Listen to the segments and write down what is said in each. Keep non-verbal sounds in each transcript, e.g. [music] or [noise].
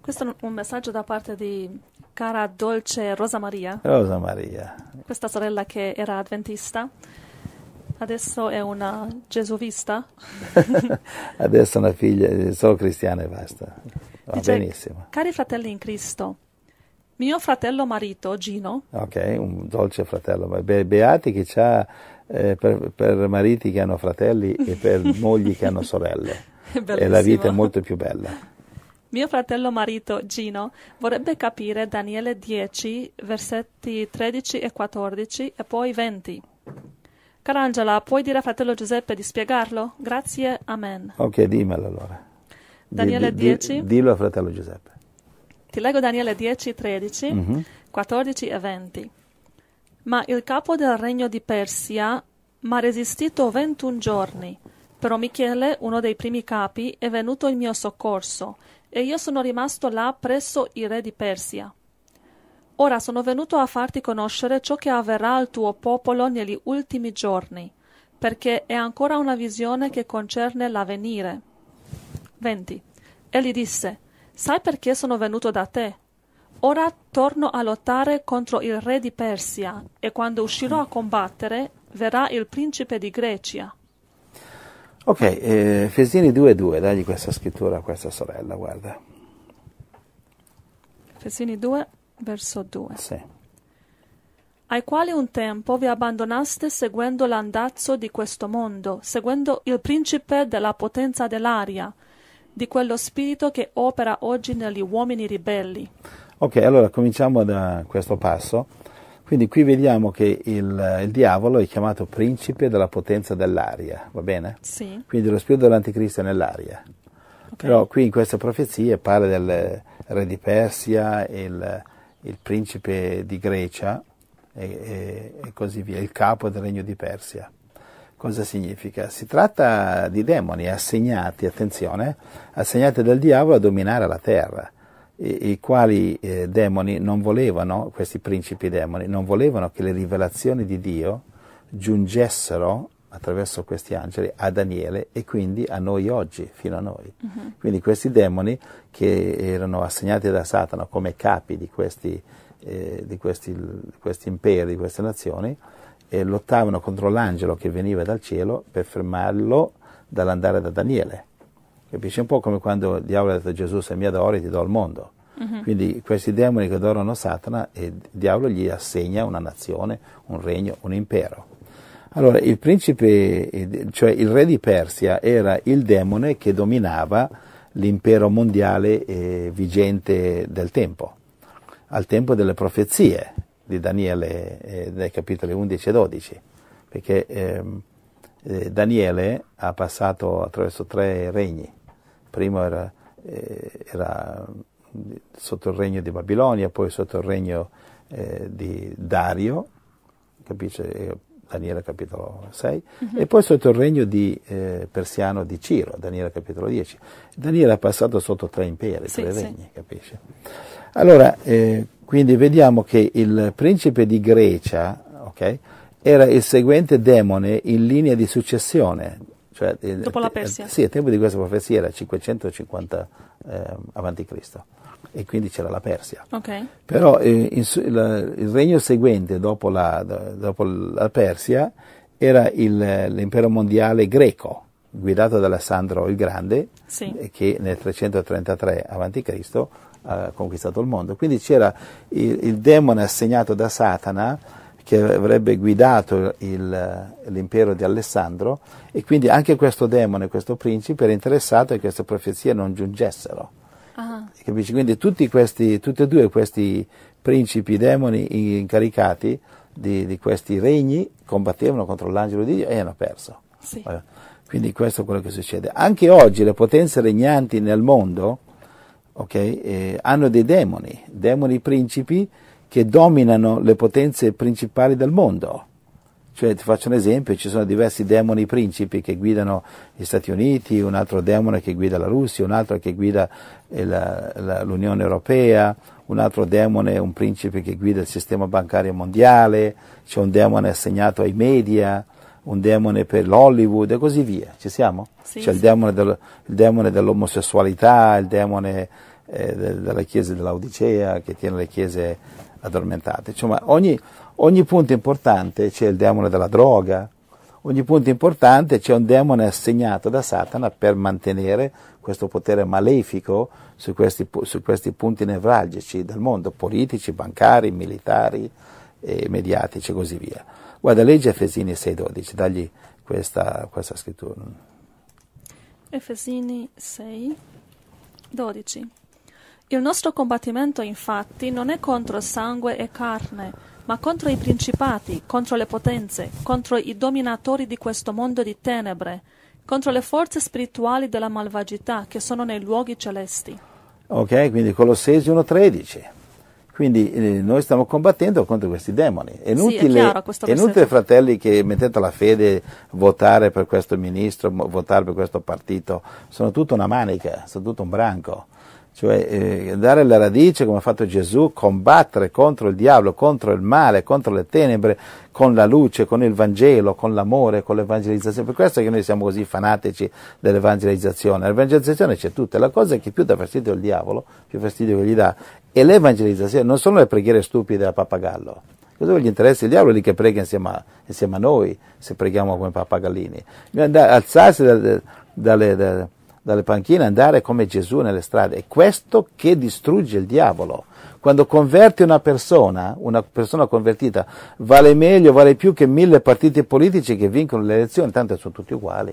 Questo è un messaggio da parte di cara dolce Rosa Maria. Rosa Maria. Questa sorella che era adventista, adesso è una gesuvista. [laughs] adesso è una figlia, sono cristiana e basta. Va Dice, benissimo. Cari fratelli in Cristo, mio fratello marito Gino. Ok, un dolce fratello. Be- beati che ha eh, per, per mariti che hanno fratelli e per [laughs] mogli che hanno sorelle. È E la vita è molto più bella. Mio fratello marito Gino vorrebbe capire Daniele 10, versetti 13 e 14 e poi 20. Carangela, puoi dire a fratello Giuseppe di spiegarlo? Grazie, amen. Ok, dimmelo allora. Daniele di, 10. dillo a fratello Giuseppe. Ti leggo Daniele 10, 13, mm-hmm. 14 e 20. Ma il capo del regno di Persia m'ha resistito 21 giorni. Però Michele, uno dei primi capi, è venuto in mio soccorso e io sono rimasto là presso i re di Persia. Ora sono venuto a farti conoscere ciò che avverrà al tuo popolo negli ultimi giorni, perché è ancora una visione che concerne l'avvenire. 20. Egli disse, Sai perché sono venuto da te? Ora torno a lottare contro il re di Persia, e quando uscirò a combattere, verrà il principe di Grecia. Ok, eh, Fesini 2.2, dagli questa scrittura a questa sorella, guarda. Fesini 2, verso 2. Sì. Ai quali un tempo vi abbandonaste seguendo l'andazzo di questo mondo, seguendo il principe della potenza dell'aria, di quello spirito che opera oggi negli uomini ribelli. Ok, allora cominciamo da questo passo. Quindi qui vediamo che il, il, diavolo è chiamato principe della potenza dell'aria, va bene? Sì. Quindi lo spirito dell'anticristo è nell'aria. Okay. Però qui in questa profezia parla del re di Persia, il, il principe di Grecia e, e, e, così via, il capo del regno di Persia. Cosa significa? Si tratta di demoni assegnati, attenzione, assegnati dal diavolo a dominare la terra i, quali eh, demoni non volevano, questi principi demoni, non volevano che le rivelazioni di Dio giungessero attraverso questi angeli a Daniele e quindi a noi oggi, fino a noi. Uh-huh. Quindi questi demoni che erano assegnati da Satana come capi di questi, eh, di questi, di questi imperi, di queste nazioni, eh, lottavano contro l'angelo che veniva dal cielo per fermarlo dall'andare da Daniele. Capisci? un po' come quando il diavolo ha detto a Gesù se mi adori ti do il mondo. Mm-hmm. Quindi questi demoni che adorano Satana, il diavolo gli assegna una nazione, un regno, un impero. Allora, il principe, cioè il re di Persia, era il demone che dominava l'impero mondiale eh, vigente del tempo, al tempo delle profezie di Daniele, eh, dai capitoli 11 e 12, perché ehm, eh, Daniele ha passato attraverso tre regni, prima era, eh, era, sotto il regno di Babilonia, poi sotto il regno eh, di Dario, capisce? Eh, Daniele capitolo 6, uh-huh. Mhm. e poi sotto il regno di, eh, persiano di Ciro, Daniele capitolo 10. Daniele è passato sotto tre imperi, sì, tre regni, sì. capisce? Allora, eh, quindi vediamo che il principe di Grecia, ok? era il seguente demone in linea di successione cioè, Dopo la Persia? Sì, al tempo di questa profezia era 550 eh, a.C. e quindi c'era la Persia. Okay. Però eh, in, la, il regno seguente dopo la, dopo la Persia era il, l'impero mondiale greco, guidato da Alessandro il Grande, sì. Eh, che nel 333 a.C. ha conquistato il mondo. Quindi c'era il, il demone assegnato da Satana che avrebbe guidato il, l'impero di Alessandro e quindi anche questo demone, questo principe era interessato che queste profezie non giungessero. Uh-huh. Quindi tutti, questi, tutti e due questi principi demoni incaricati di, di, questi regni combattevano contro l'angelo di Dio e hanno perso. Sì. Eh, quindi questo è quello che succede. Anche oggi le potenze regnanti nel mondo okay, eh, hanno dei demoni, demoni principi che dominano le potenze principali del mondo. Cioè, ti faccio un esempio, ci sono diversi demoni principi che guidano gli Stati Uniti, un altro demone che guida la Russia, un altro che guida eh, la, la, l'Unione Europea, un altro demone, un principe che guida il sistema bancario mondiale, c'è un demone assegnato ai media, un demone per l'Hollywood e così via. Ci siamo? Sì, c'è sì. Il, demone del, il, demone dell'omosessualità, il demone eh, della Chiesa dell'Odicea che tiene le chiese addormentati. Insomma, ogni, ogni punto importante c'è il demone della droga, ogni punto importante c'è un demone assegnato da Satana per mantenere questo potere malefico su questi, su questi punti nevralgici del mondo, politici, bancari, militari, e mediatici e così via. Guarda, leggi Efesini 6.12, dagli questa, questa scrittura. Efesini 6.12 il nostro combattimento infatti non è contro sangue e carne, ma contro i principati, contro le potenze, contro i dominatori di questo mondo di tenebre, contro le forze spirituali della malvagità che sono nei luoghi celesti. Ok, quindi Colossesi 1.13. Quindi eh, noi stiamo combattendo contro questi demoni. È inutile, sì, è è inutile fratelli, che mettete la fede, votare per questo ministro, votare per questo partito. Sono tutta una manica, sono tutto un branco cioè eh, andare alla radice come ha fatto Gesù, combattere contro il diavolo, contro il male, contro le tenebre, con la luce, con il Vangelo, con l'amore, con l'evangelizzazione. Per questo è che noi siamo così fanatici dell'evangelizzazione. L'evangelizzazione c'è tutta, la cosa è che più dà fastidio al diavolo, più fastidio che gli dà. E l'evangelizzazione non sono le preghiere stupide a pappagallo. Cosa gli interessa il diavolo lì che prega insieme a, insieme a noi, se preghiamo come pappagallini? Alzarsi dalle, dalle, dalle dalle panchine, andare come Gesù nelle strade. È questo che distrugge il diavolo. Quando converti una persona, una persona convertita, vale meglio, vale più che mille partiti politici che vincono le elezioni, tanto sono tutti uguali.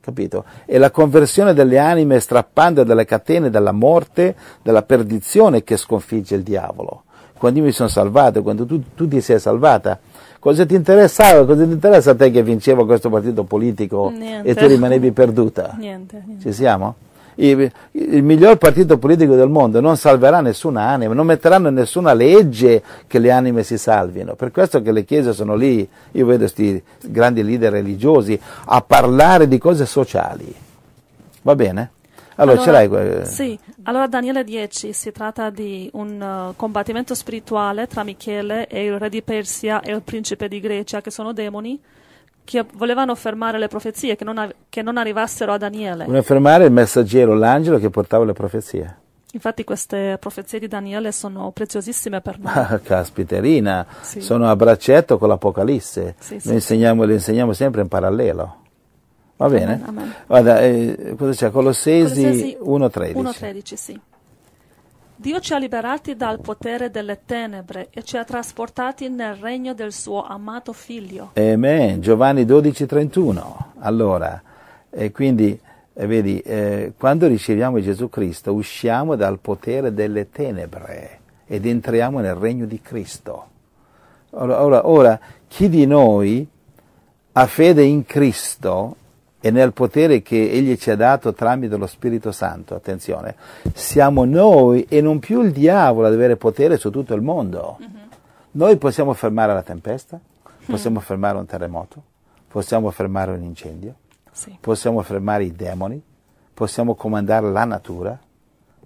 Capito? È la conversione delle anime strappando dalle catene, della morte, della perdizione che sconfigge il diavolo. Quando io mi sono salvato, quando tu, tu ti sei salvata, cosa ti interessava, cosa ti interessa a te che vinceva questo partito politico niente. e tu rimanevi perduta? Niente, niente. Ci siamo? Il, il, miglior partito politico del mondo non salverà nessuna anima, non metteranno nessuna legge che le anime si salvino. Per questo che le chiese sono lì, io vedo questi grandi leader religiosi, a parlare di cose sociali. Va bene? Allora, allora, sì. allora, Daniele 10 si tratta di un uh, combattimento spirituale tra Michele e il re di Persia e il principe di Grecia, che sono demoni, che volevano fermare le profezie, che non, che non arrivassero a Daniele. Volevano fermare il messaggero, l'angelo che portava le profezie. Infatti queste profezie di Daniele sono preziosissime per [laughs] noi. Ah, caspiterina, sì. sono a braccetto con l'Apocalisse. Sì, sì. Noi insegniamo, le insegniamo sempre in parallelo. Va bene? Guarda, eh, cosa c'è? Colossesi, Colossesi 1.13. 1.13, sì. Dio ci ha liberati dal potere delle tenebre e ci ha trasportati nel regno del suo amato figlio. Amen. Giovanni 12:31. Allora, eh, quindi vedi, eh, quando riceviamo Gesù Cristo usciamo dal potere delle tenebre ed entriamo nel regno di Cristo. Ora, ora, ora chi di noi ha fede in Cristo e nel potere che Egli ci ha dato tramite lo Spirito Santo. Attenzione, siamo noi e non più il diavolo ad avere potere su tutto il mondo. Mm-hmm. Noi possiamo fermare la tempesta, mm-hmm. possiamo fermare un terremoto, possiamo fermare un incendio, sì. possiamo fermare i demoni, possiamo comandare la natura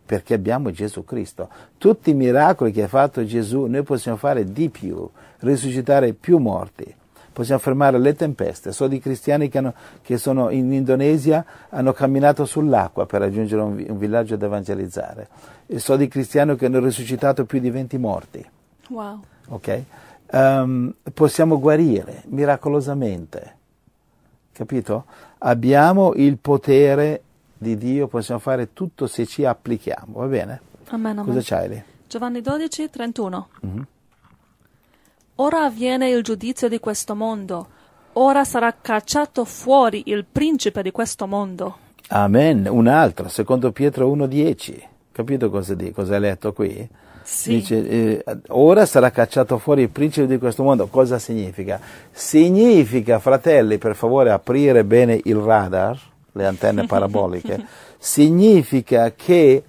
perché abbiamo Gesù Cristo. Tutti i miracoli che ha fatto Gesù noi possiamo fare di più, risuscitare più morti, possiamo fermare le tempeste. So di cristiani che, hanno, che sono in Indonesia, hanno camminato sull'acqua per raggiungere un, un villaggio ed evangelizzare. E so di cristiani che hanno risuscitato più di 20 morti. Wow. Okay? Um, possiamo guarire miracolosamente. Capito? Abbiamo il potere di Dio, possiamo fare tutto se ci applichiamo, va bene? Amen, amen. Cosa c'hai lì? Giovanni 12, 31. Mm-hmm ora avviene il giudizio di questo mondo, ora sarà cacciato fuori il principe di questo mondo. Amen, un altro, secondo Pietro 1.10, capito cosa, di, cosa hai letto qui? Sì. Dice, eh, ora sarà cacciato fuori il principe di questo mondo. Cosa significa? Significa, fratelli, per favore aprire bene il radar, le antenne paraboliche, [laughs] significa che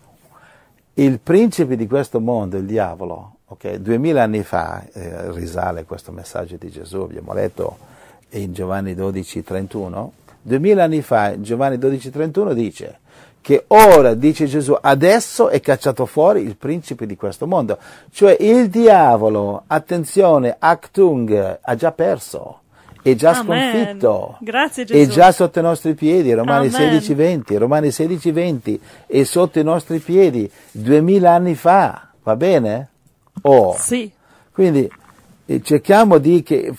il principe di questo mondo, il diavolo, Okay? Duemila anni fa eh, risale questo messaggio di Gesù, abbiamo letto in Giovanni 12, 31. Duemila anni fa Giovanni 12, 31 dice che ora, dice Gesù, adesso è cacciato fuori il principe di questo mondo. Cioè il diavolo, attenzione, Actung, ha già perso è già Amen. sconfitto, Grazie, è già sotto i nostri piedi, Romani 16:20, Romani 16:20 è sotto i nostri piedi duemila anni fa, va bene? O. Sì. Quindi eh, cerchiamo di che,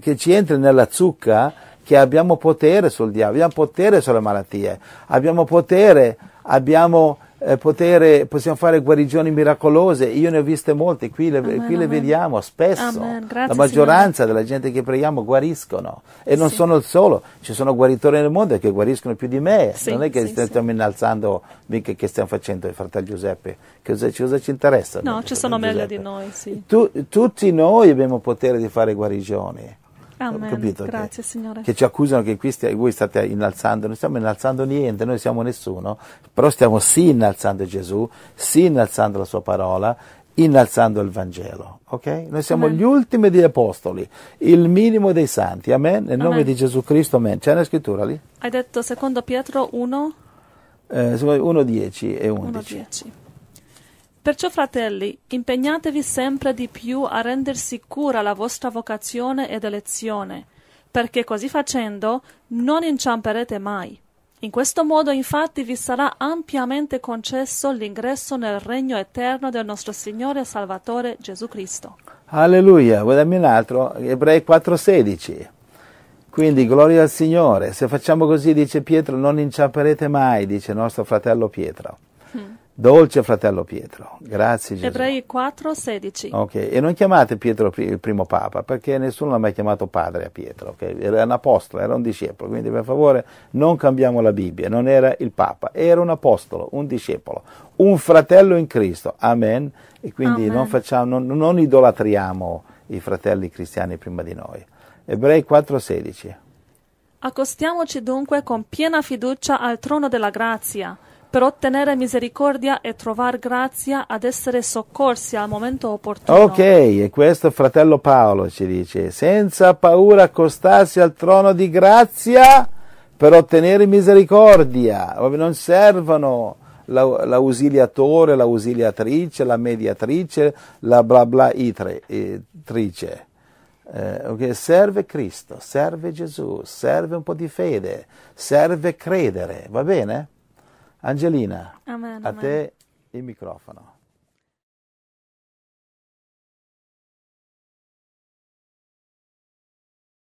che ci entri nella zucca che abbiamo potere sul diavolo, abbiamo potere sulle malattie, abbiamo potere, abbiamo eh, potere, possiamo fare guarigioni miracolose. Io ne ho viste molte, qui le, amen, qui le vediamo spesso. Grazie, la maggioranza Signore. della gente che preghiamo guariscono e non sì. sono il solo, ci sono guaritori nel mondo che guariscono più di me. Sì, non è che sì, stiamo innalzando mica che stiamo facendo il fratello Giuseppe, che cosa, cosa ci interessa? No, ci sono meglio di noi. Tu, tutti noi abbiamo potere di fare guarigioni. Amen. Capito? Grazie che, Signore. Che ci accusano che qui stia, voi state innalzando, non stiamo innalzando niente, noi siamo nessuno, però stiamo sì innalzando Gesù, sì innalzando la sua parola, innalzando il Vangelo. Okay? Noi siamo amen. gli ultimi degli apostoli, il minimo dei santi. Amen. Nel amen. nome di Gesù Cristo, amen. C'è una scrittura lì? Hai detto secondo Pietro 1? 1, 10 e 11. 1, 10. Perciò, fratelli, impegnatevi sempre di più a rendersi cura la vostra vocazione ed elezione, perché così facendo non inciamperete mai. In questo modo, infatti, vi sarà ampiamente concesso l'ingresso nel regno eterno del nostro Signore e Salvatore Gesù Cristo. Alleluia, guardami un altro, Ebrei 4:16. Quindi gloria al Signore, se facciamo così, dice Pietro, non inciamperete mai, dice nostro fratello Pietro. Mm. Dolce fratello Pietro, grazie Gesù. Ebrei 4, 16. Ok, e non chiamate Pietro il primo papa, perché nessuno l'ha mai chiamato padre a Pietro, okay? era un apostolo, era un discepolo, quindi per favore non cambiamo la Bibbia, non era il papa, era un apostolo, un discepolo, un fratello in Cristo, amen, e quindi amen. Non, facciamo, non, non idolatriamo i fratelli cristiani prima di noi. Ebrei 4, 16. Accostiamoci dunque con piena fiducia al trono della grazia per ottenere misericordia e trovare grazia ad essere soccorsi al momento opportuno. Ok, e questo fratello Paolo ci dice, senza paura accostarsi al trono di grazia per ottenere misericordia, non servono l'ausiliatore, l'ausiliatrice, la mediatrice, la bla bla itrice. Eh, okay. Serve Cristo, serve Gesù, serve un po' di fede, serve credere, va bene? Angelina, amen, a amen. te il microfono.